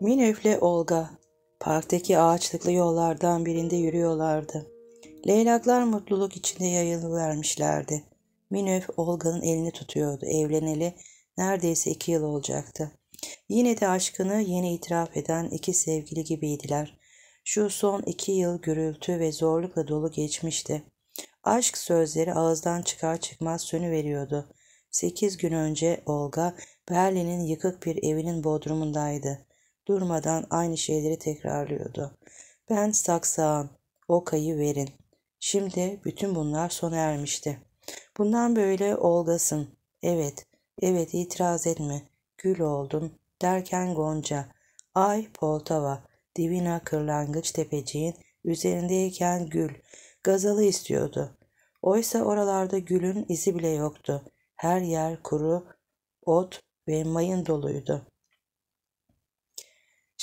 Minöf'le Olga parktaki ağaçlıklı yollardan birinde yürüyorlardı. Leylaklar mutluluk içinde yayılıvermişlerdi. Minöf Olga'nın elini tutuyordu. Evleneli neredeyse iki yıl olacaktı. Yine de aşkını yeni itiraf eden iki sevgili gibiydiler. Şu son iki yıl gürültü ve zorlukla dolu geçmişti. Aşk sözleri ağızdan çıkar çıkmaz sönüveriyordu. Sekiz gün önce Olga Berlin'in yıkık bir evinin bodrumundaydı. Durmadan aynı şeyleri tekrarlıyordu. Ben saksağın, o kayı verin. Şimdi bütün bunlar sona ermişti. Bundan böyle Olgas'ın, evet, evet itiraz etme, gül oldun derken Gonca, ay Poltava, Divina Kırlangıç Tepeciğin üzerindeyken gül, gazalı istiyordu. Oysa oralarda gülün izi bile yoktu. Her yer kuru, ot ve mayın doluydu.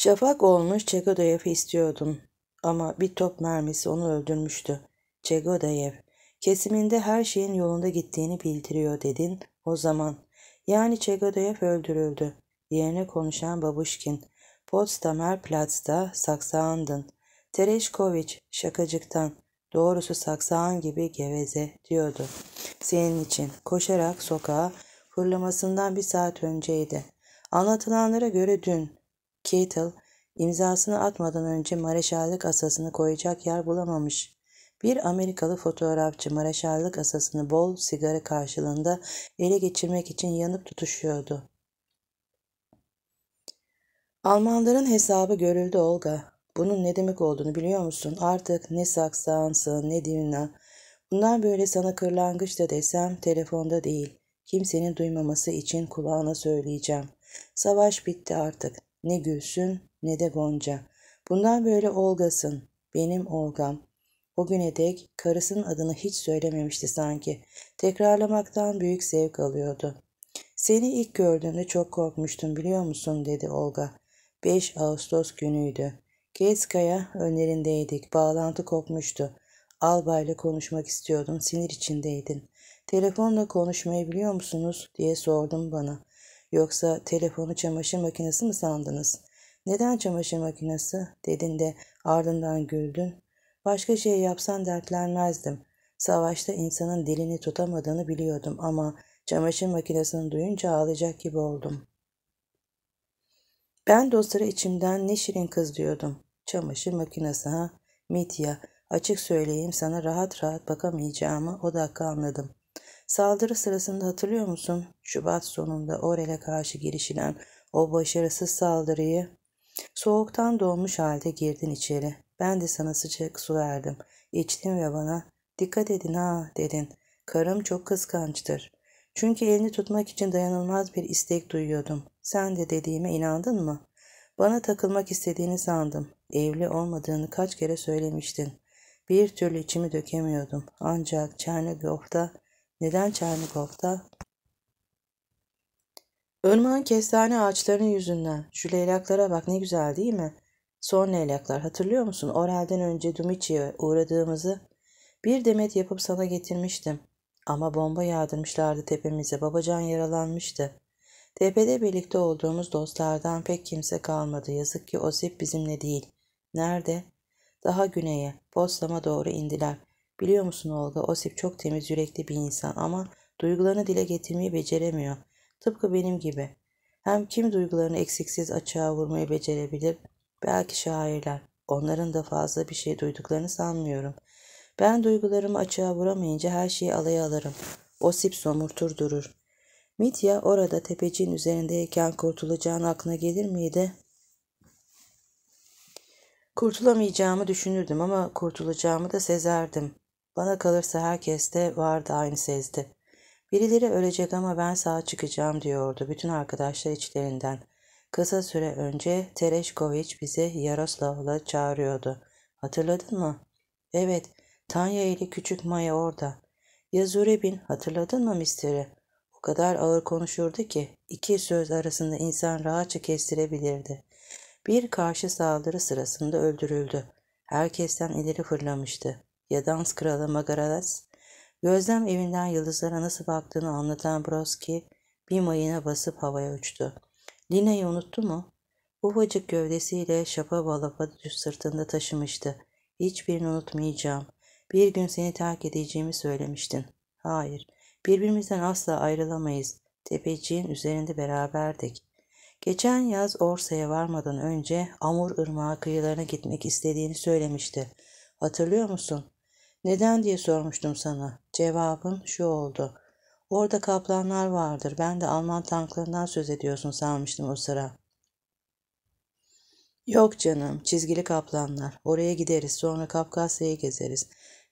Şafak olmuş Çegodayev'i istiyordum. Ama bir top mermisi onu öldürmüştü. Çegodayev, kesiminde her şeyin yolunda gittiğini bildiriyor dedin o zaman. Yani Çegodayev öldürüldü. Yerine konuşan Babuşkin. Potsdamer Platz'da saksağandın. Tereşkoviç şakacıktan. Doğrusu saksağan gibi geveze diyordu. Senin için koşarak sokağa fırlamasından bir saat önceydi. Anlatılanlara göre dün Kettle İmzasını atmadan önce mareşallık asasını koyacak yer bulamamış. Bir Amerikalı fotoğrafçı mareşallık asasını bol sigara karşılığında ele geçirmek için yanıp tutuşuyordu. Almanların hesabı görüldü Olga. Bunun ne demek olduğunu biliyor musun? Artık ne saksağınsın ne divina. Bundan böyle sana kırlangıç da desem telefonda değil. Kimsenin duymaması için kulağına söyleyeceğim. Savaş bitti artık. Ne gülsün ne de Gonca. Bundan böyle Olga'sın, benim Olgam. O güne dek karısının adını hiç söylememişti sanki. Tekrarlamaktan büyük zevk alıyordu. Seni ilk gördüğümde çok korkmuştum biliyor musun dedi Olga. 5 Ağustos günüydü. Geska'ya önlerindeydik. Bağlantı kopmuştu. Albayla konuşmak istiyordun. Sinir içindeydin. Telefonla konuşmayı biliyor musunuz diye sordum bana. Yoksa telefonu çamaşır makinesi mi sandınız? Neden çamaşır makinesi dedin de ardından güldün. Başka şey yapsan dertlenmezdim. Savaşta insanın dilini tutamadığını biliyordum ama çamaşır makinesini duyunca ağlayacak gibi oldum. Ben de içimden ne şirin kız diyordum. Çamaşır makinesi ha? Mitya, açık söyleyeyim sana rahat rahat bakamayacağımı o dakika anladım. Saldırı sırasında hatırlıyor musun? Şubat sonunda Orel'e karşı girişilen o başarısız saldırıyı Soğuktan donmuş halde girdin içeri. Ben de sana sıcak su verdim. İçtin ve bana dikkat edin ha dedin. Karım çok kıskançtır. Çünkü elini tutmak için dayanılmaz bir istek duyuyordum. Sen de dediğime inandın mı? Bana takılmak istediğini sandım. Evli olmadığını kaç kere söylemiştin. Bir türlü içimi dökemiyordum. Ancak Çernigov'da, neden Çernigov'da Irmağın kestane ağaçlarının yüzünden. Şu leylaklara bak ne güzel değil mi? Son leylaklar hatırlıyor musun? Orel'den önce Dumici'ye uğradığımızı bir demet yapıp sana getirmiştim. Ama bomba yağdırmışlardı tepemize. Babacan yaralanmıştı. Tepede birlikte olduğumuz dostlardan pek kimse kalmadı. Yazık ki Osip bizimle değil. Nerede? Daha güneye, Boslam'a doğru indiler. Biliyor musun Olga, Osip çok temiz yürekli bir insan ama duygularını dile getirmeyi beceremiyor.'' Tıpkı benim gibi. Hem kim duygularını eksiksiz açığa vurmayı becerebilir? Belki şairler. Onların da fazla bir şey duyduklarını sanmıyorum. Ben duygularımı açığa vuramayınca her şeyi alaya alırım. O sip somurtur durur. Mitya orada tepeciğin üzerindeyken kurtulacağını aklına gelir miydi? Kurtulamayacağımı düşünürdüm ama kurtulacağımı da sezerdim. Bana kalırsa herkes de vardı aynı sezdi. Birileri ölecek ama ben sağ çıkacağım diyordu bütün arkadaşlar içlerinden. Kısa süre önce Tereşkoviç bizi Yaroslav'la çağırıyordu. Hatırladın mı? Evet, Tanya ile küçük Maya orada. Ya Zurebin hatırladın mı misteri? O kadar ağır konuşurdu ki iki söz arasında insan rahatça kestirebilirdi. Bir karşı saldırı sırasında öldürüldü. Herkesten ileri fırlamıştı. Ya dans kralı Magaralas Gözlem evinden yıldızlara nasıl baktığını anlatan Broski bir mayına basıp havaya uçtu. Lina'yı unuttu mu? Ufacık gövdesiyle şapa balafa sırtında taşımıştı. Hiçbirini unutmayacağım. Bir gün seni terk edeceğimi söylemiştin. Hayır, birbirimizden asla ayrılamayız. Tepeciğin üzerinde beraberdik. Geçen yaz Orsa'ya varmadan önce Amur Irmağı kıyılarına gitmek istediğini söylemişti. Hatırlıyor musun? Neden diye sormuştum sana. Cevabın şu oldu. Orada kaplanlar vardır. Ben de Alman tanklarından söz ediyorsun sanmıştım o sıra. Yok canım, çizgili kaplanlar. Oraya gideriz, sonra Kafkasya'yı gezeriz.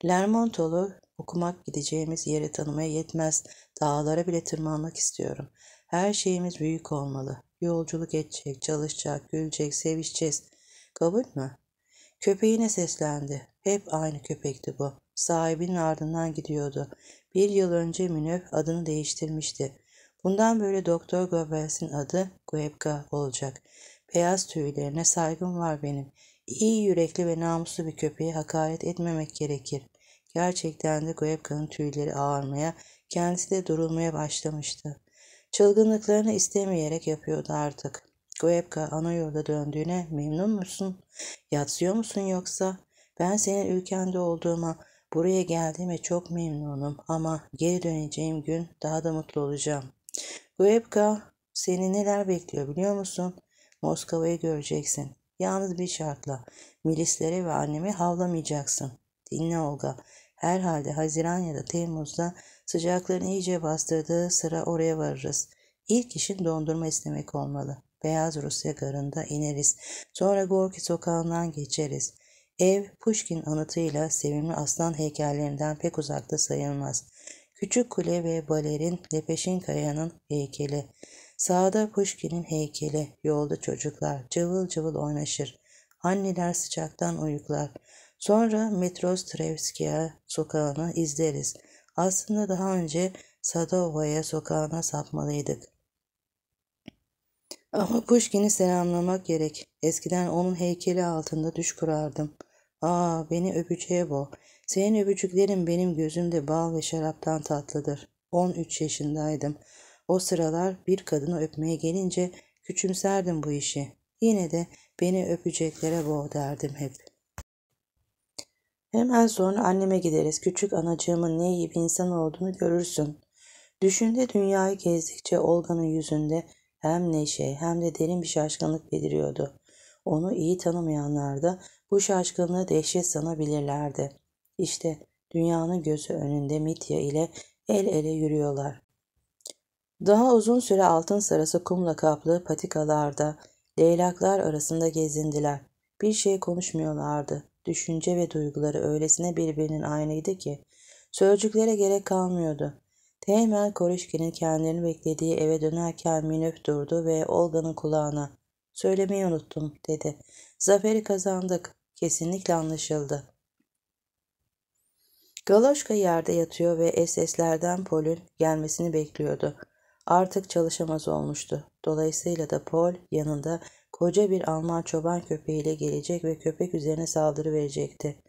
Lermontolu okumak gideceğimiz yeri tanımaya yetmez. Dağlara bile tırmanmak istiyorum. Her şeyimiz büyük olmalı. Yolculuk edecek, çalışacak, gülecek, sevişeceğiz. Kabul mü? Köpeğine seslendi. Hep aynı köpekti bu. Sahibinin ardından gidiyordu. Bir yıl önce Münöf adını değiştirmişti. Bundan böyle Doktor Goebbels'in adı Goebka olacak. Beyaz tüylerine saygım var benim. İyi yürekli ve namuslu bir köpeğe hakaret etmemek gerekir. Gerçekten de Goebka'nın tüyleri ağarmaya, kendisi de durulmaya başlamıştı. Çılgınlıklarını istemeyerek yapıyordu artık. Goebka ana yolda döndüğüne memnun musun? Yatsıyor musun yoksa? Ben senin ülkende olduğuma, buraya geldiğime çok memnunum ama geri döneceğim gün daha da mutlu olacağım. Goebka seni neler bekliyor biliyor musun? Moskova'yı göreceksin. Yalnız bir şartla. Milislere ve annemi havlamayacaksın. Dinle Olga. Herhalde Haziran ya da Temmuz'da sıcakların iyice bastırdığı sıra oraya varırız. İlk işin dondurma istemek olmalı. Beyaz Rusya garında ineriz. Sonra Gorki sokağından geçeriz. Ev, Pushkin anıtıyla sevimli aslan heykellerinden pek uzakta sayılmaz. Küçük kule ve balerin Lepeşinkaya'nın heykeli. Sağda Pushkin'in heykeli, yolda çocuklar cıvıl cıvıl oynaşır. Anneler sıcaktan uyuklar. Sonra Metros Trevskiya sokağını izleriz. Aslında daha önce Sadova'ya sokağına sapmalıydık. Ama Pushkin'i selamlamak gerek. Eskiden onun heykeli altında düş kurardım.'' Aa beni öpeceğe bol. Senin öpücüklerin benim gözümde bal ve şaraptan tatlıdır. 13 yaşındaydım. O sıralar bir kadını öpmeye gelince küçümserdim bu işi. Yine de beni öpeceklere boğ derdim hep. Hemen sonra anneme gideriz. Küçük anacığımın ne iyi bir insan olduğunu görürsün. Düşünde dünyayı gezdikçe Olga'nın yüzünde hem neşe hem de derin bir şaşkınlık beliriyordu. Onu iyi tanımayanlar da bu şaşkınlığı dehşet sanabilirlerdi. İşte dünyanın gözü önünde Mitya ile el ele yürüyorlar. Daha uzun süre altın sarısı kumla kaplı patikalarda, leylaklar arasında gezindiler. Bir şey konuşmuyorlardı. Düşünce ve duyguları öylesine birbirinin aynıydı ki sözcüklere gerek kalmıyordu. Teğmen Korişkin'in kendilerini beklediği eve dönerken Minöf durdu ve Olga'nın kulağına Söylemeyi unuttum dedi. Zaferi kazandık. Kesinlikle anlaşıldı. Galoşka yerde yatıyor ve SS'lerden Pol'ün gelmesini bekliyordu. Artık çalışamaz olmuştu. Dolayısıyla da Pol yanında koca bir Alman çoban köpeğiyle gelecek ve köpek üzerine saldırı verecekti.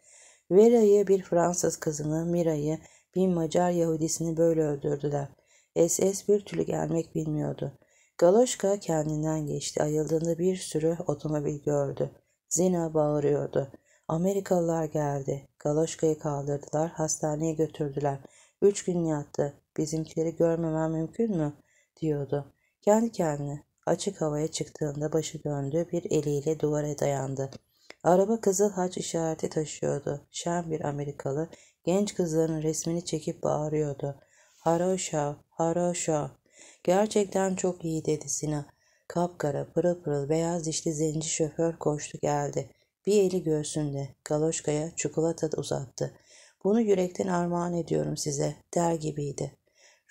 Vera'yı bir Fransız kızını, Mira'yı bir Macar Yahudisini böyle öldürdüler. SS bir türlü gelmek bilmiyordu. Galoşka kendinden geçti. Ayıldığında bir sürü otomobil gördü. Zina bağırıyordu. Amerikalılar geldi. Galoşka'yı kaldırdılar. Hastaneye götürdüler. Üç gün yattı. Bizimkileri görmemem mümkün mü? diyordu. Kendi kendine açık havaya çıktığında başı döndü. Bir eliyle duvara dayandı. Araba kızıl haç işareti taşıyordu. Şen bir Amerikalı genç kızların resmini çekip bağırıyordu. Haroşa, Haroşa. Gerçekten çok iyi dedi Sina. Kapkara pırıl pırıl beyaz dişli zenci şoför koştu geldi. Bir eli göğsünde. Galoşka'ya çikolata da uzattı. Bunu yürekten armağan ediyorum size der gibiydi.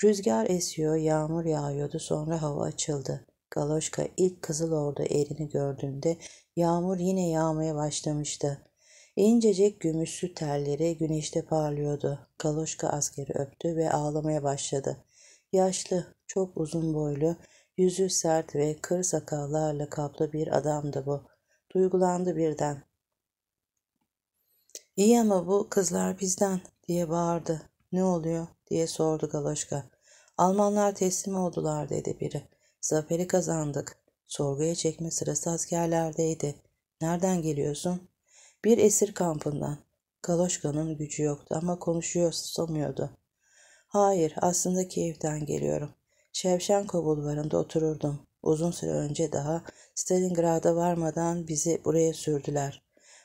Rüzgar esiyor, yağmur yağıyordu sonra hava açıldı. Galoşka ilk Kızıl Ordu erini gördüğünde yağmur yine yağmaya başlamıştı. İncecik gümüşsü telleri güneşte parlıyordu. Galoşka askeri öptü ve ağlamaya başladı. Yaşlı, çok uzun boylu, yüzü sert ve kır sakallarla kaplı bir adamdı bu. Duygulandı birden. İyi ama bu kızlar bizden diye bağırdı. Ne oluyor diye sordu Galoşka. Almanlar teslim oldular dedi biri. Zaferi kazandık. Sorguya çekme sırası askerlerdeydi. Nereden geliyorsun? Bir esir kampından. Galoşka'nın gücü yoktu ama konuşuyor susamıyordu. Hayır aslında Kiev'den geliyorum. Şevşenko bulvarında otururdum. Uzun süre önce daha Stalingrad'a varmadan bizi buraya sürdüler.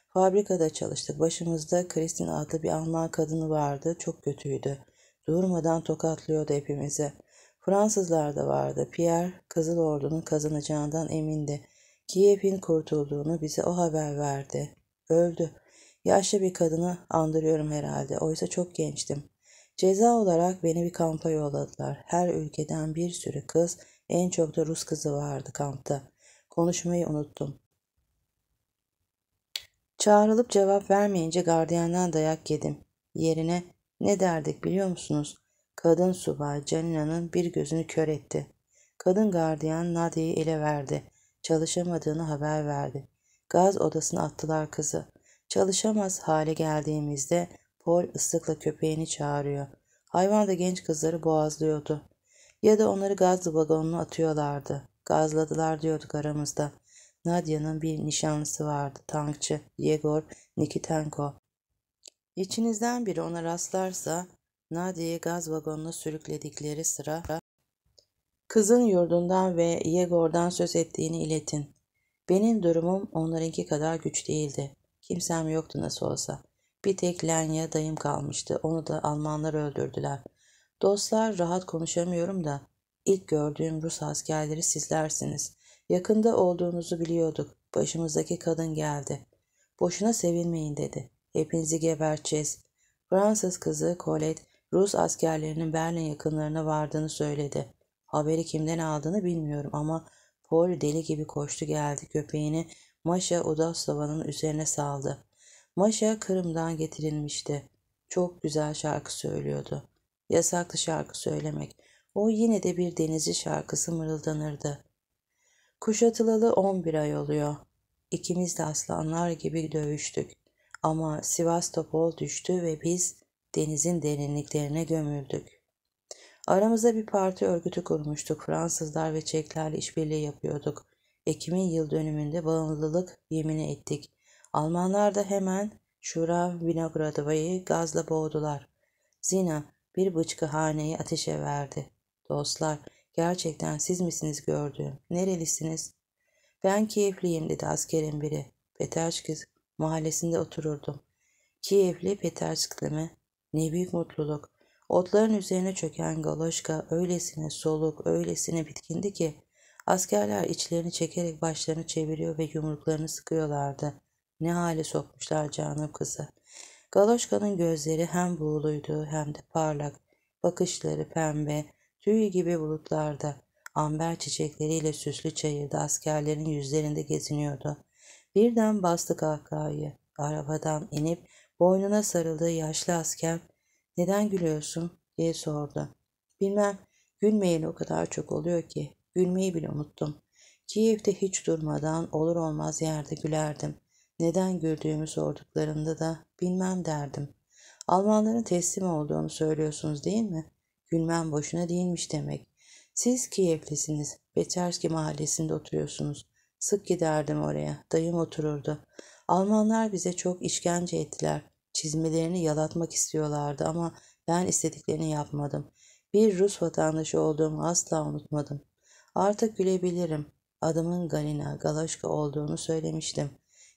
Fabrikada çalıştık. Başımızda Kristin adlı bir Alman kadını vardı. Çok kötüydü. Durmadan tokatlıyordu hepimizi. Fransızlar da vardı. Pierre, Kızıl Ordu'nun kazanacağından emindi. Kiev'in kurtulduğunu bize o haber verdi. Öldü. Yaşlı bir kadını andırıyorum herhalde. Oysa çok gençtim. Ceza olarak beni bir kampa yolladılar. Her ülkeden bir sürü kız, en çok da Rus kızı vardı kampta. Konuşmayı unuttum. Çağrılıp cevap vermeyince gardiyandan dayak yedim. Yerine ne derdik biliyor musunuz? Kadın subay Canina'nın bir gözünü kör etti. Kadın gardiyan Nadia'yı ele verdi. Çalışamadığını haber verdi. Gaz odasına attılar kızı. Çalışamaz hale geldiğimizde Paul ıslıkla köpeğini çağırıyor. Hayvan da genç kızları boğazlıyordu. Ya da onları gazlı vagonuna atıyorlardı. Gazladılar diyorduk aramızda. Nadia'nın bir nişanlısı vardı. Tankçı, Yegor Nikitenko. İçinizden biri ona rastlarsa Nadia'yı gaz vagonuna sürükledikleri sıra kızın yurdundan ve Yegor'dan söz ettiğini iletin. Benim durumum onlarınki kadar güç değildi. Kimsem yoktu nasıl olsa. Bir tek Lenya dayım kalmıştı. Onu da Almanlar öldürdüler. Dostlar rahat konuşamıyorum da ilk gördüğüm Rus askerleri sizlersiniz. Yakında olduğunuzu biliyorduk. Başımızdaki kadın geldi. Boşuna sevinmeyin dedi. Hepinizi geberteceğiz. Fransız kızı Colette Rus askerlerinin Berlin yakınlarına vardığını söyledi. Haberi kimden aldığını bilmiyorum ama Paul deli gibi koştu geldi. Köpeğini Maşa Udaslova'nın üzerine saldı. Maşa Kırım'dan getirilmişti. Çok güzel şarkı söylüyordu. Yasaklı şarkı söylemek. O yine de bir denizci şarkısı mırıldanırdı. Kuşatılalı bir ay oluyor. İkimiz de aslanlar gibi dövüştük. Ama Sivas topol düştü ve biz denizin derinliklerine gömüldük. Aramızda bir parti örgütü kurmuştuk. Fransızlar ve Çeklerle işbirliği yapıyorduk. Ekim'in yıl dönümünde bağımlılık yemini ettik. Almanlar da hemen Şura Vinogradova'yı gazla boğdular. Zina bir bıçkı haneyi ateşe verdi. Dostlar, gerçekten siz misiniz gördüğüm? Nerelisiniz? Ben Kievliyim dedi askerin biri. Peterskis mahallesinde otururdum. Kievli Peterskli mi? Ne büyük mutluluk. Otların üzerine çöken galoşka öylesine soluk, öylesine bitkindi ki askerler içlerini çekerek başlarını çeviriyor ve yumruklarını sıkıyorlardı. Ne hale sokmuşlar canım kızı. Galoşka'nın gözleri hem buğuluydu hem de parlak. Bakışları pembe, tüy gibi bulutlarda. Amber çiçekleriyle süslü çayırda askerlerin yüzlerinde geziniyordu. Birden bastı kahkahayı. Arabadan inip boynuna sarıldığı yaşlı asker neden gülüyorsun diye sordu. Bilmem gülmeyeli o kadar çok oluyor ki gülmeyi bile unuttum. Kiev'de hiç durmadan olur olmaz yerde gülerdim. Neden güldüğümü sorduklarında da bilmem derdim. Almanların teslim olduğunu söylüyorsunuz değil mi? Gülmem boşuna değilmiş demek. Siz Kiev'lisiniz. Beterski mahallesinde oturuyorsunuz. Sık giderdim oraya. Dayım otururdu. Almanlar bize çok işkence ettiler. Çizmelerini yalatmak istiyorlardı ama ben istediklerini yapmadım. Bir Rus vatandaşı olduğumu asla unutmadım. Artık gülebilirim. Adımın Galina, Galaşka olduğunu söylemiştim.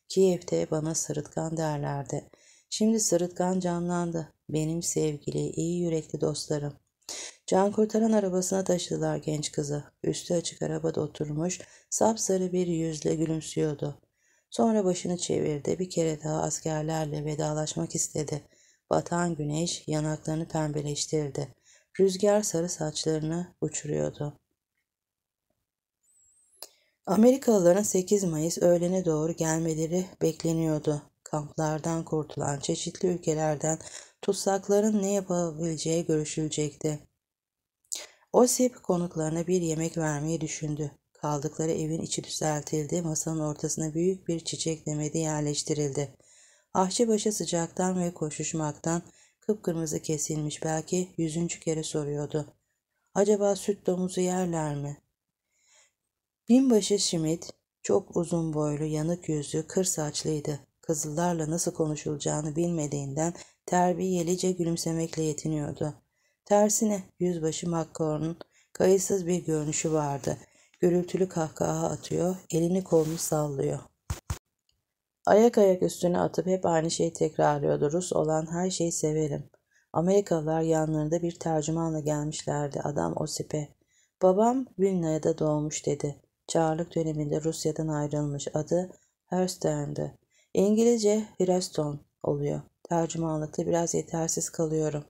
Kiev'te bana sırıtkan derlerdi. Şimdi sırıtkan canlandı. Benim sevgili, iyi yürekli dostlarım. Can kurtaran arabasına taşıdılar genç kızı. Üstü açık arabada oturmuş, sapsarı bir yüzle gülümsüyordu. Sonra başını çevirdi, bir kere daha askerlerle vedalaşmak istedi. Batan güneş yanaklarını pembeleştirdi. Rüzgar sarı saçlarını uçuruyordu. Amerikalıların 8 Mayıs öğlene doğru gelmeleri bekleniyordu. Kamplardan kurtulan çeşitli ülkelerden tutsakların ne yapabileceği görüşülecekti. Osip konuklarına bir yemek vermeyi düşündü. Kaldıkları evin içi düzeltildi, masanın ortasına büyük bir çiçek demedi yerleştirildi. Ahçıbaşı sıcaktan ve koşuşmaktan kıpkırmızı kesilmiş belki yüzüncü kere soruyordu. Acaba süt domuzu yerler mi? Binbaşı Şimit çok uzun boylu, yanık yüzlü, kır saçlıydı. Kızıllarla nasıl konuşulacağını bilmediğinden terbiyelice gülümsemekle yetiniyordu. Tersine yüzbaşı Makkor'un kayıtsız bir görünüşü vardı. Gürültülü kahkaha atıyor, elini kolunu sallıyor. Ayak ayak üstüne atıp hep aynı şeyi tekrarlıyordu. Rus olan her şeyi severim. Amerikalılar yanlarında bir tercümanla gelmişlerdi. Adam o Babam Vilna'ya da doğmuş dedi. Çarlık döneminde Rusya'dan ayrılmış adı Herstern'di. İngilizce Hireston oluyor. Tercümanlıkta biraz yetersiz kalıyorum.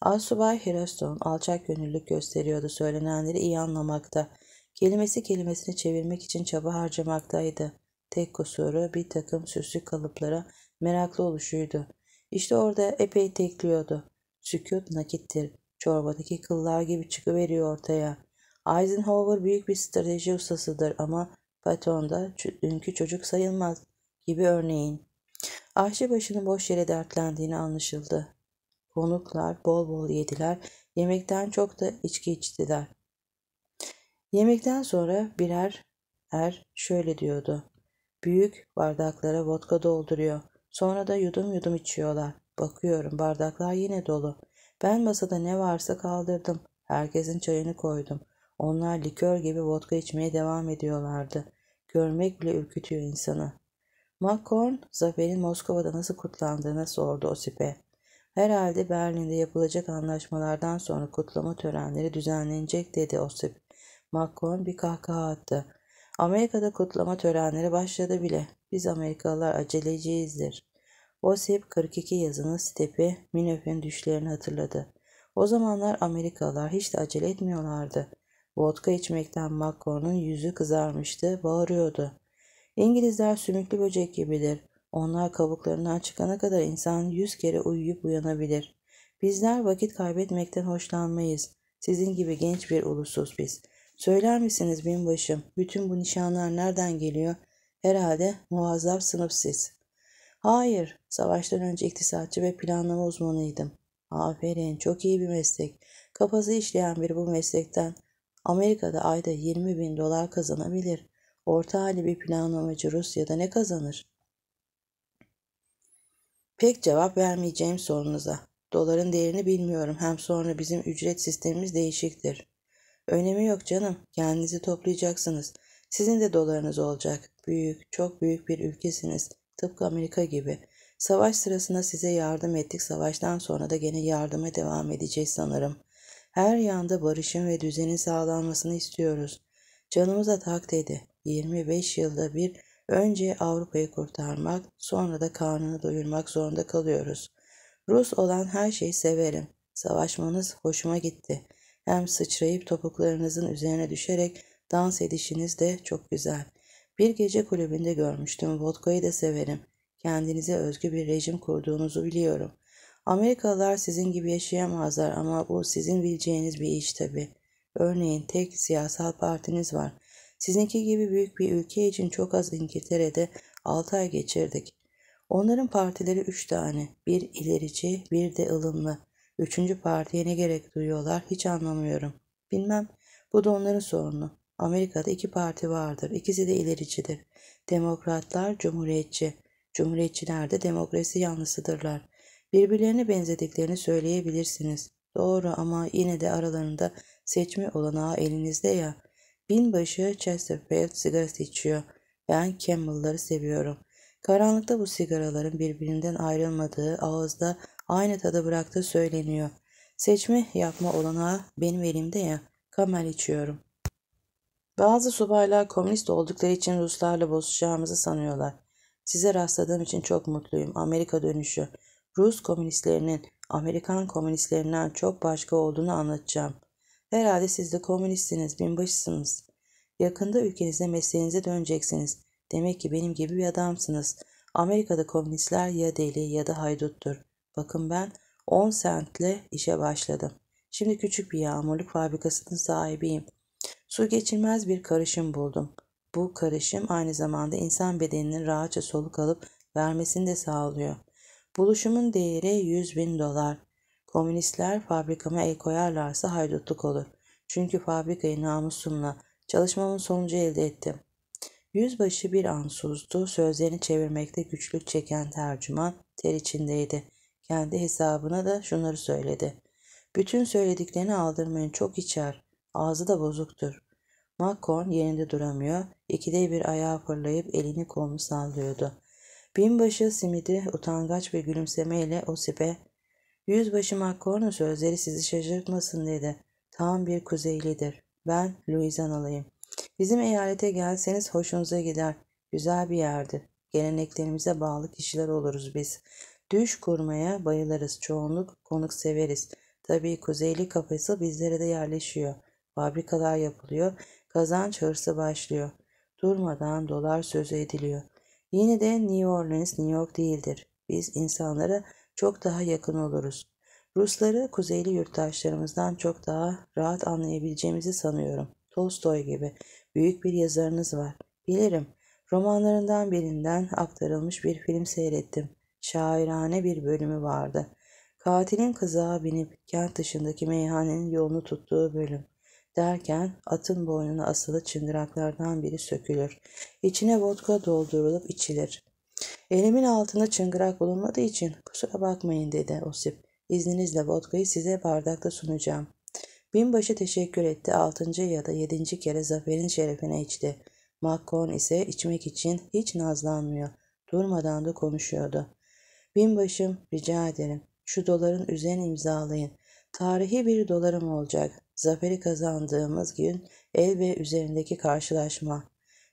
Asubay Hireston alçak gönüllülük gösteriyordu söylenenleri iyi anlamakta. Kelimesi kelimesini çevirmek için çaba harcamaktaydı. Tek kusuru bir takım süslü kalıplara meraklı oluşuydu. İşte orada epey tekliyordu. Sükut nakittir. Çorbadaki kıllar gibi çıkıveriyor ortaya. Eisenhower büyük bir strateji ustasıdır ama Patton da dünkü çocuk sayılmaz gibi örneğin. Ayşe başını boş yere dertlendiğini anlaşıldı. Konuklar bol bol yediler, yemekten çok da içki içtiler. Yemekten sonra birer er şöyle diyordu. Büyük bardaklara vodka dolduruyor. Sonra da yudum yudum içiyorlar. Bakıyorum bardaklar yine dolu. Ben masada ne varsa kaldırdım. Herkesin çayını koydum. Onlar likör gibi vodka içmeye devam ediyorlardı. Görmek bile ürkütüyor insanı. Macron, zaferin Moskova'da nasıl kutlandığını sordu Osip'e. Herhalde Berlin'de yapılacak anlaşmalardan sonra kutlama törenleri düzenlenecek dedi Osip. Macron bir kahkaha attı. Amerika'da kutlama törenleri başladı bile. Biz Amerikalılar aceleciyizdir. Osip 42 yazının stepi Minöf'ün düşlerini hatırladı. O zamanlar Amerikalılar hiç de acele etmiyorlardı. Vodka içmekten Makro'nun yüzü kızarmıştı, bağırıyordu. İngilizler sümüklü böcek gibidir. Onlar kabuklarından çıkana kadar insan yüz kere uyuyup uyanabilir. Bizler vakit kaybetmekten hoşlanmayız. Sizin gibi genç bir ulusuz biz. Söyler misiniz binbaşım, bütün bu nişanlar nereden geliyor? Herhalde muazzam sınıf siz. Hayır, savaştan önce iktisatçı ve planlama uzmanıydım. Aferin, çok iyi bir meslek. Kafası işleyen biri bu meslekten Amerika'da ayda 20 bin dolar kazanabilir. Orta hali bir planlamacı Rusya'da ne kazanır? Pek cevap vermeyeceğim sorunuza. Doların değerini bilmiyorum. Hem sonra bizim ücret sistemimiz değişiktir. Önemi yok canım. Kendinizi toplayacaksınız. Sizin de dolarınız olacak. Büyük, çok büyük bir ülkesiniz. Tıpkı Amerika gibi. Savaş sırasında size yardım ettik. Savaştan sonra da gene yardıma devam edeceğiz sanırım. Her yanda barışın ve düzenin sağlanmasını istiyoruz. Canımıza tak dedi. 25 yılda bir önce Avrupa'yı kurtarmak, sonra da karnını doyurmak zorunda kalıyoruz. Rus olan her şeyi severim. Savaşmanız hoşuma gitti. Hem sıçrayıp topuklarınızın üzerine düşerek dans edişiniz de çok güzel. Bir gece kulübünde görmüştüm. Vodka'yı da severim. Kendinize özgü bir rejim kurduğunuzu biliyorum. Amerikalılar sizin gibi yaşayamazlar ama bu sizin bileceğiniz bir iş tabi. Örneğin tek siyasal partiniz var. Sizinki gibi büyük bir ülke için çok az İngiltere'de 6 ay geçirdik. Onların partileri 3 tane. Bir ilerici, bir de ılımlı. Üçüncü partiye ne gerek duyuyorlar hiç anlamıyorum. Bilmem, bu da onların sorunu. Amerika'da iki parti vardır. İkisi de ilericidir. Demokratlar cumhuriyetçi. Cumhuriyetçiler de demokrasi yanlısıdırlar. Birbirlerine benzediklerini söyleyebilirsiniz. Doğru ama yine de aralarında seçme olanağı elinizde ya. Binbaşı Chesterfield sigarası içiyor. Ben Campbell'ları seviyorum. Karanlıkta bu sigaraların birbirinden ayrılmadığı, ağızda aynı tadı bıraktığı söyleniyor. Seçme yapma olanağı benim elimde ya. Kamel içiyorum. Bazı subaylar komünist oldukları için Ruslarla bozuşacağımızı sanıyorlar. Size rastladığım için çok mutluyum. Amerika dönüşü. Rus komünistlerinin Amerikan komünistlerinden çok başka olduğunu anlatacağım. Herhalde siz de komünistsiniz, binbaşısınız. Yakında ülkenize mesleğinize döneceksiniz. Demek ki benim gibi bir adamsınız. Amerika'da komünistler ya deli ya da hayduttur. Bakın ben 10 sentle işe başladım. Şimdi küçük bir yağmurluk fabrikasının sahibiyim. Su geçirmez bir karışım buldum. Bu karışım aynı zamanda insan bedeninin rahatça soluk alıp vermesini de sağlıyor. Buluşumun değeri 100 bin dolar. Komünistler fabrikama el koyarlarsa haydutluk olur. Çünkü fabrikayı namusumla, çalışmamın sonucu elde ettim. Yüzbaşı bir an suzdu, sözlerini çevirmekte güçlük çeken tercüman ter içindeydi. Kendi hesabına da şunları söyledi. Bütün söylediklerini aldırmayın, çok içer. Ağzı da bozuktur. Makon yerinde duramıyor, ikide bir ayağa fırlayıp elini kolunu sallıyordu. Binbaşı simidi utangaç bir gülümsemeyle Osip'e ''Yüzbaşı McCorn'un sözleri sizi şaşırtmasın.'' dedi. ''Tam bir kuzeylidir. Ben Louisianalıyım. Bizim eyalete gelseniz hoşunuza gider. Güzel bir yerdir. Geleneklerimize bağlı kişiler oluruz biz. Düş kurmaya bayılırız. Çoğunluk konuk severiz. Tabii kuzeyli kafası bizlere de yerleşiyor. Fabrikalar yapılıyor. Kazanç hırsı başlıyor. Durmadan dolar sözü ediliyor. Yine de New Orleans New York değildir. Biz insanlara çok daha yakın oluruz. Rusları kuzeyli yurttaşlarımızdan çok daha rahat anlayabileceğimizi sanıyorum. Tolstoy gibi büyük bir yazarınız var. Bilirim. Romanlarından birinden aktarılmış bir film seyrettim. Şairane bir bölümü vardı. Katilin kızağa binip kent dışındaki meyhanenin yolunu tuttuğu bölüm. Derken atın boynuna asılı çıngıraklardan biri sökülür. İçine vodka doldurulup içilir. Elimin altında çıngırak bulunmadığı için kusura bakmayın dedi Osip. İzninizle vodkayı size bardakta sunacağım. Binbaşı teşekkür etti. Altıncı ya da yedinci kere zaferin şerefine içti. Makkon ise içmek için hiç nazlanmıyor. Durmadan da konuşuyordu. Binbaşım rica ederim. Şu doların üzerine imzalayın. Tarihi bir dolarım olacak. Zaferi kazandığımız gün el ve üzerindeki karşılaşma.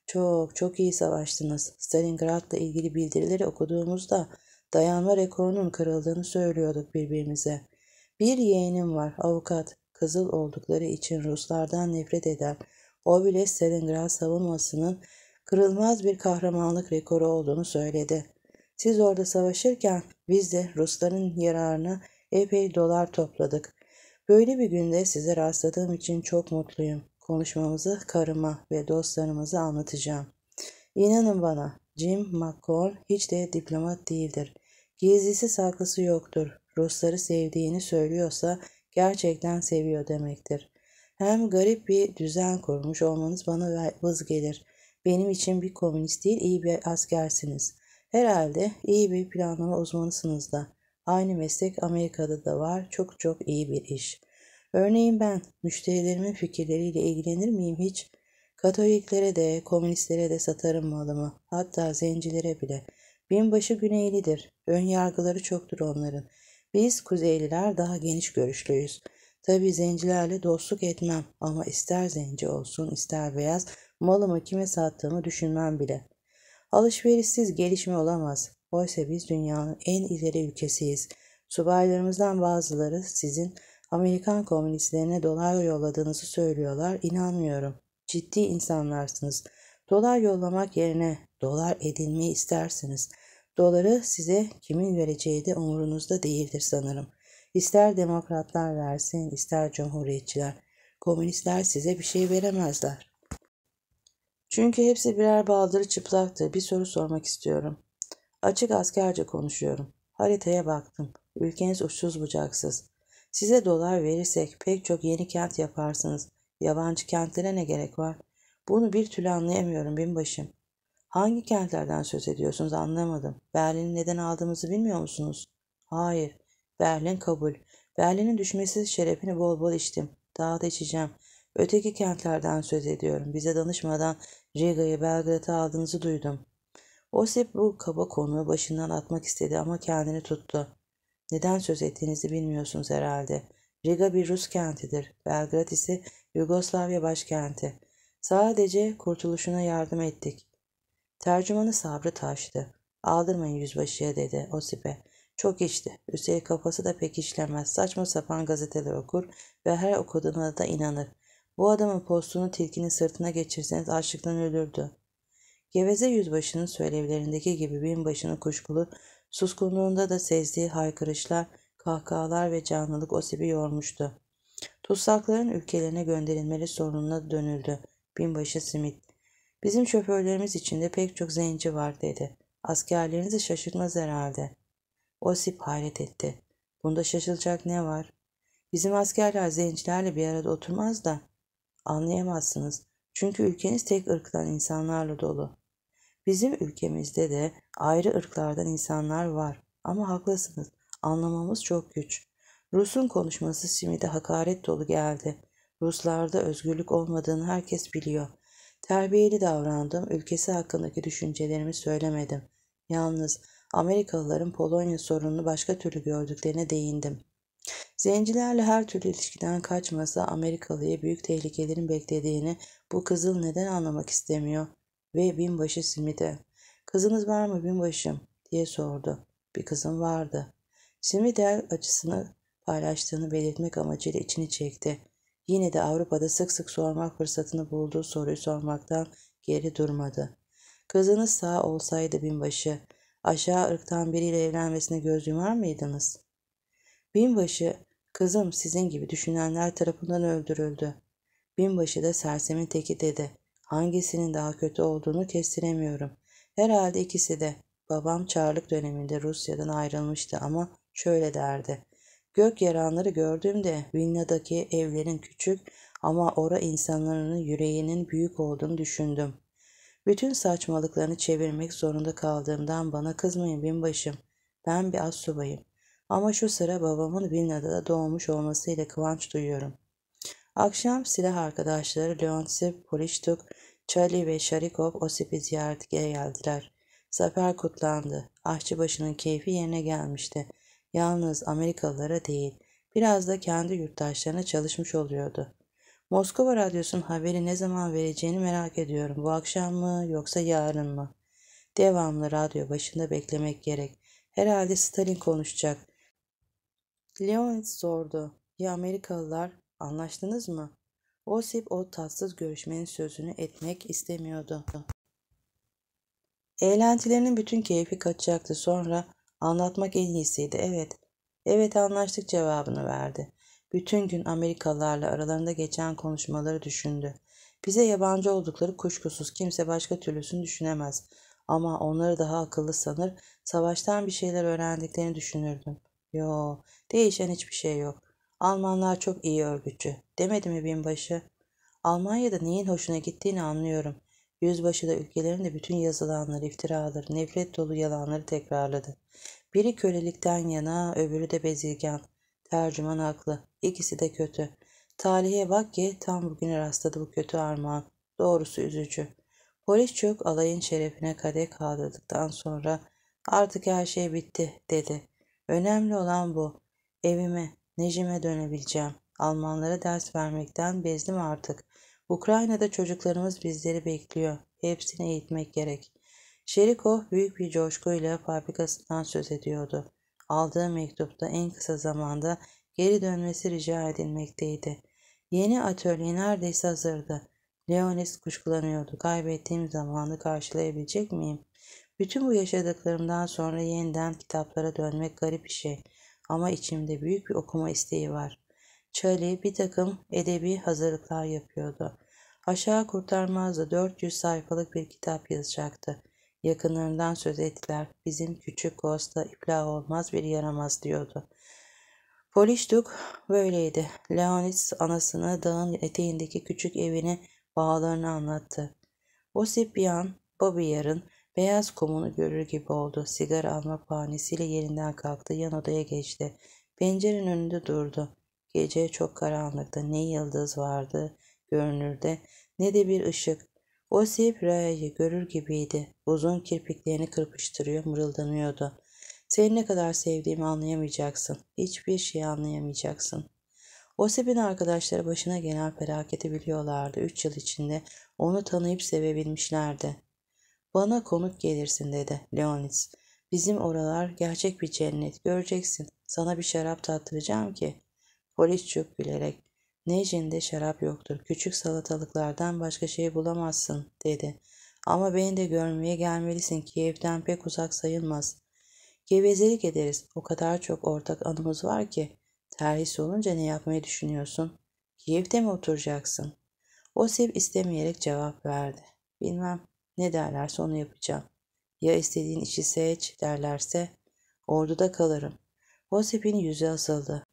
Çok çok iyi savaştınız. Stalingrad'la ilgili bildirileri okuduğumuzda dayanma rekorunun kırıldığını söylüyorduk birbirimize. Bir yeğenim var avukat. Kızıl oldukları için Ruslardan nefret eder. O bile Stalingrad savunmasının kırılmaz bir kahramanlık rekoru olduğunu söyledi. Siz orada savaşırken biz de Rusların yararına epey dolar topladık. Böyle bir günde size rastladığım için çok mutluyum. Konuşmamızı karıma ve dostlarımıza anlatacağım. İnanın bana Jim McCall hiç de diplomat değildir. Gizlisi saklısı yoktur. Rusları sevdiğini söylüyorsa gerçekten seviyor demektir. Hem garip bir düzen kurmuş olmanız bana vız gelir. Benim için bir komünist değil iyi bir askersiniz. Herhalde iyi bir planlama uzmanısınız da. Aynı meslek Amerika'da da var. Çok çok iyi bir iş. Örneğin ben müşterilerimin fikirleriyle ilgilenir miyim hiç? Katoliklere de, komünistlere de satarım malımı. Hatta zencilere bile. Binbaşı güneylidir. Ön yargıları çoktur onların. Biz kuzeyliler daha geniş görüşlüyüz. Tabi zencilerle dostluk etmem ama ister zenci olsun ister beyaz malımı kime sattığımı düşünmem bile. Alışverişsiz gelişme olamaz. Oysa biz dünyanın en ileri ülkesiyiz. Subaylarımızdan bazıları sizin Amerikan komünistlerine dolar yolladığınızı söylüyorlar. İnanmıyorum. Ciddi insanlarsınız. Dolar yollamak yerine dolar edinmeyi istersiniz. Doları size kimin vereceği de umurunuzda değildir sanırım. İster demokratlar versin, ister cumhuriyetçiler. Komünistler size bir şey veremezler. Çünkü hepsi birer baldırı çıplaktı. Bir soru sormak istiyorum. Açık askerce konuşuyorum. Haritaya baktım. Ülkeniz uçsuz bucaksız. Size dolar verirsek pek çok yeni kent yaparsınız. Yabancı kentlere ne gerek var? Bunu bir türlü anlayamıyorum binbaşım. Hangi kentlerden söz ediyorsunuz anlamadım. Berlin'i neden aldığımızı bilmiyor musunuz? Hayır. Berlin kabul. Berlin'in düşmesi şerefini bol bol içtim. Daha da içeceğim. Öteki kentlerden söz ediyorum. Bize danışmadan Riga'yı Belgrad'a aldığınızı duydum. Osip bu kaba konuyu başından atmak istedi ama kendini tuttu. Neden söz ettiğinizi bilmiyorsunuz herhalde. Riga bir Rus kentidir. Belgrad ise Yugoslavya başkenti. Sadece kurtuluşuna yardım ettik. Tercümanı sabrı taştı. Aldırmayın yüzbaşıya dedi Osip'e. Çok içti. Üstelik kafası da pek işlemez. Saçma sapan gazeteler okur ve her okuduğuna da inanır. Bu adamın postunu tilkinin sırtına geçirseniz açlıktan ölürdü. Geveze yüzbaşının söylevlerindeki gibi binbaşının kuşkulu, suskunluğunda da sezdiği haykırışlar, kahkahalar ve canlılık Osip'i yormuştu. Tutsakların ülkelerine gönderilmeleri sorununa dönüldü. Binbaşı Simit. Bizim şoförlerimiz içinde pek çok zenci var dedi. Askerlerinizi şaşırtmaz herhalde. Osip hayret etti. Bunda şaşılacak ne var? Bizim askerler zencilerle bir arada oturmaz da. Anlayamazsınız. Çünkü ülkeniz tek ırktan insanlarla dolu. Bizim ülkemizde de ayrı ırklardan insanlar var ama haklısınız. Anlamamız çok güç. Rus'un konuşması Simit'e hakaret dolu geldi. Ruslarda özgürlük olmadığını herkes biliyor. Terbiyeli davrandım, ülkesi hakkındaki düşüncelerimi söylemedim. Yalnız Amerikalıların Polonya sorununu başka türlü gördüklerine değindim. Zencilerle her türlü ilişkiden kaçmasa Amerikalı'ya büyük tehlikelerin beklediğini bu kızıl neden anlamak istemiyor? ve binbaşı Simit'e ''Kızınız var mı binbaşım?'' diye sordu. Bir kızım vardı. Simidel acısını paylaştığını belirtmek amacıyla içini çekti. Yine de Avrupa'da sık sık sormak fırsatını bulduğu soruyu sormaktan geri durmadı. Kızınız sağ olsaydı binbaşı, aşağı ırktan biriyle evlenmesine göz yumar mıydınız? Binbaşı, kızım sizin gibi düşünenler tarafından öldürüldü. Binbaşı da sersemin teki dedi. Hangisinin daha kötü olduğunu kestiremiyorum. Herhalde ikisi de. Babam çarlık döneminde Rusya'dan ayrılmıştı ama şöyle derdi. Gök yaranları gördüğümde Vinna'daki evlerin küçük ama ora insanların yüreğinin büyük olduğunu düşündüm. Bütün saçmalıklarını çevirmek zorunda kaldığımdan bana kızmayın binbaşım. Ben bir az subayım. Ama şu sıra babamın Vinna'da doğmuş olmasıyla kıvanç duyuyorum. Akşam silah arkadaşları Leonsi, Poliştuk, Charlie ve Şarikov Osip'i ziyaretine geldiler. Zafer kutlandı. Ahçıbaşı'nın keyfi yerine gelmişti. Yalnız Amerikalılara değil, biraz da kendi yurttaşlarına çalışmış oluyordu. Moskova Radyosu'nun haberi ne zaman vereceğini merak ediyorum. Bu akşam mı yoksa yarın mı? Devamlı radyo başında beklemek gerek. Herhalde Stalin konuşacak. Leonid sordu. Ya Amerikalılar Anlaştınız mı? Osip o tatsız görüşmenin sözünü etmek istemiyordu. Eğlentilerinin bütün keyfi kaçacaktı. Sonra anlatmak en iyisiydi. Evet, evet anlaştık cevabını verdi. Bütün gün Amerikalılarla aralarında geçen konuşmaları düşündü. Bize yabancı oldukları kuşkusuz kimse başka türlüsünü düşünemez. Ama onları daha akıllı sanır, savaştan bir şeyler öğrendiklerini düşünürdüm. Yo, değişen hiçbir şey yok. Almanlar çok iyi örgütçü. Demedi mi binbaşı? Almanya'da neyin hoşuna gittiğini anlıyorum. Yüzbaşı da ülkelerinde bütün yazılanları, iftiraları, nefret dolu yalanları tekrarladı. Biri kölelikten yana, öbürü de bezirgan. Tercüman haklı. İkisi de kötü. Talihe bak ki tam bugüne rastladı bu kötü armağan. Doğrusu üzücü. Polis çök alayın şerefine kadeh kaldırdıktan sonra artık her şey bitti dedi. Önemli olan bu. Evime, Nejime dönebileceğim. Almanlara ders vermekten bezdim artık. Ukrayna'da çocuklarımız bizleri bekliyor. Hepsini eğitmek gerek. Şeriko büyük bir coşkuyla fabrikasından söz ediyordu. Aldığı mektupta en kısa zamanda geri dönmesi rica edilmekteydi. Yeni atölye neredeyse hazırdı. Leonis kuşkulanıyordu. Kaybettiğim zamanı karşılayabilecek miyim? Bütün bu yaşadıklarımdan sonra yeniden kitaplara dönmek garip bir şey ama içimde büyük bir okuma isteği var. Çali bir takım edebi hazırlıklar yapıyordu. Aşağı kurtarmazda 400 sayfalık bir kitap yazacaktı. Yakınlarından söz ettiler. Bizim küçük Ghost'a iplah olmaz bir yaramaz diyordu. Poliştuk böyleydi. Leonis anasını dağın eteğindeki küçük evine bağlarını anlattı. Osip bir Beyaz kumunu görür gibi oldu. Sigara almak bahanesiyle yerinden kalktı. Yan odaya geçti. Pencerenin önünde durdu. Gece çok karanlıktı. Ne yıldız vardı görünürde ne de bir ışık. O Sibra'yı görür gibiydi. Uzun kirpiklerini kırpıştırıyor, mırıldanıyordu. Seni ne kadar sevdiğimi anlayamayacaksın. Hiçbir şey anlayamayacaksın. Osip'in arkadaşları başına gelen felaketi biliyorlardı. Üç yıl içinde onu tanıyıp sevebilmişlerdi. Bana konuk gelirsin dedi Leonis. Bizim oralar gerçek bir cennet göreceksin. Sana bir şarap tattıracağım ki. Polis çok bilerek. Nejin'de şarap yoktur. Küçük salatalıklardan başka şey bulamazsın dedi. Ama beni de görmeye gelmelisin. Kiev'den pek uzak sayılmaz. Gevezelik ederiz. O kadar çok ortak anımız var ki. Terhis olunca ne yapmayı düşünüyorsun? Kiev'de mi oturacaksın? O sev istemeyerek cevap verdi. Bilmem. Ne derlerse onu yapacağım. Ya istediğin işi seç derlerse orduda kalırım. Gossip'in yüzü asıldı.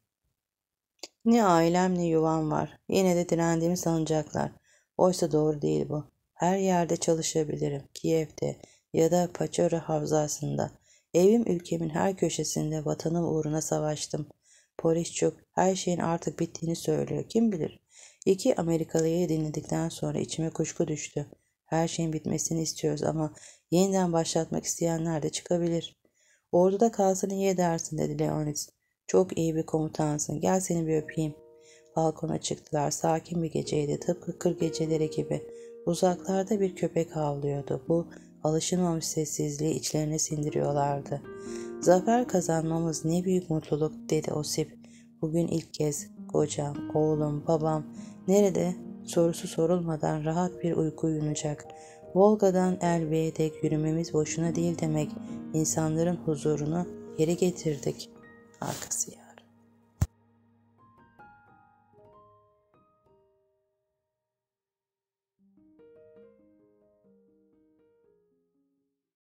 Ne ailem ne yuvam var. Yine de direndiğimi sanacaklar. Oysa doğru değil bu. Her yerde çalışabilirim. Kiev'de ya da Paçora Havzası'nda. Evim ülkemin her köşesinde vatanım uğruna savaştım. Polis çok. her şeyin artık bittiğini söylüyor. Kim bilir? İki Amerikalı'yı dinledikten sonra içime kuşku düştü. Her şeyin bitmesini istiyoruz ama yeniden başlatmak isteyenler de çıkabilir. Orduda kalsın iyi edersin dedi Leonid. Çok iyi bir komutansın gel seni bir öpeyim. Balkona çıktılar. Sakin bir geceydi tıpkı kır geceleri gibi. Uzaklarda bir köpek havlıyordu. Bu alışılmamış sessizliği içlerine sindiriyorlardı. Zafer kazanmamız ne büyük mutluluk dedi Osip. Bugün ilk kez kocam, oğlum, babam nerede sorusu sorulmadan rahat bir uyku uyunacak. Volga'dan Elbe'ye dek yürümemiz boşuna değil demek. İnsanların huzurunu geri getirdik. arkasıya.